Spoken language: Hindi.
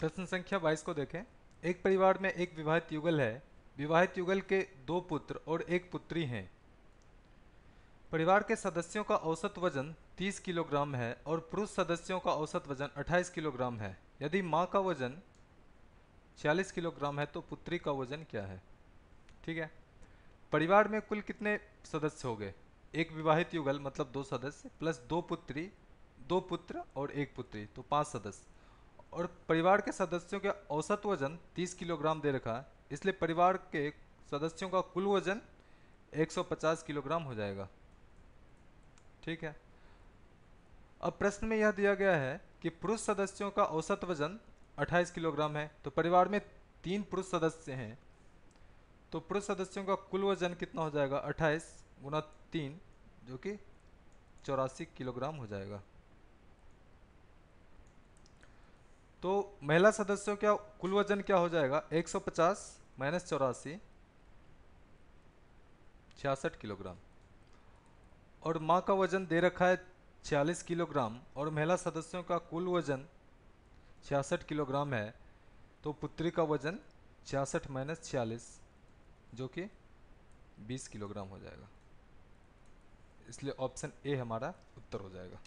प्रश्न संख्या बाईस को देखें एक परिवार में एक विवाहित युगल है विवाहित युगल के दो पुत्र और एक पुत्री हैं परिवार के सदस्यों का औसत वजन 30 किलोग्राम है और पुरुष सदस्यों का औसत वजन 28 किलोग्राम है यदि माँ का वजन 40 किलोग्राम है तो पुत्री का वजन क्या है ठीक है परिवार में कुल कितने सदस्य हो गए एक विवाहित युगल मतलब दो सदस्य प्लस दो पुत्री दो पुत्र और एक पुत्री तो पांच सदस्य और परिवार के सदस्यों के औसत वजन 30 किलोग्राम दे रखा है इसलिए परिवार के सदस्यों का कुल वजन 150 किलोग्राम हो जाएगा ठीक है अब प्रश्न में यह दिया गया है कि पुरुष सदस्यों का औसत वजन 28 किलोग्राम है तो परिवार में तीन पुरुष सदस्य हैं तो पुरुष सदस्यों का कुल वजन कितना हो जाएगा 28 गुना तीन जो कि चौरासी किलोग्राम हो जाएगा तो महिला सदस्यों का कुल वजन क्या हो जाएगा 150 सौ पचास माइनस चौरासी छियासठ किलोग्राम और माँ का वजन दे रखा है छियालीस किलोग्राम और महिला सदस्यों का कुल वजन छियासठ किलोग्राम है तो पुत्री का वजन छियासठ माइनस छियालीस जो कि 20 किलोग्राम हो जाएगा इसलिए ऑप्शन ए हमारा उत्तर हो जाएगा